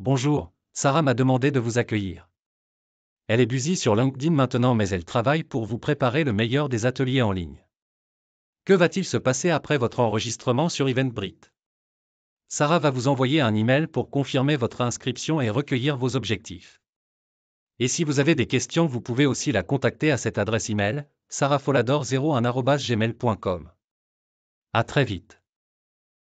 Bonjour, Sarah m'a demandé de vous accueillir. Elle est busy sur LinkedIn maintenant mais elle travaille pour vous préparer le meilleur des ateliers en ligne. Que va-t-il se passer après votre enregistrement sur Eventbrite Sarah va vous envoyer un email pour confirmer votre inscription et recueillir vos objectifs. Et si vous avez des questions, vous pouvez aussi la contacter à cette adresse email, sarafolador01@gmail.com. À très vite.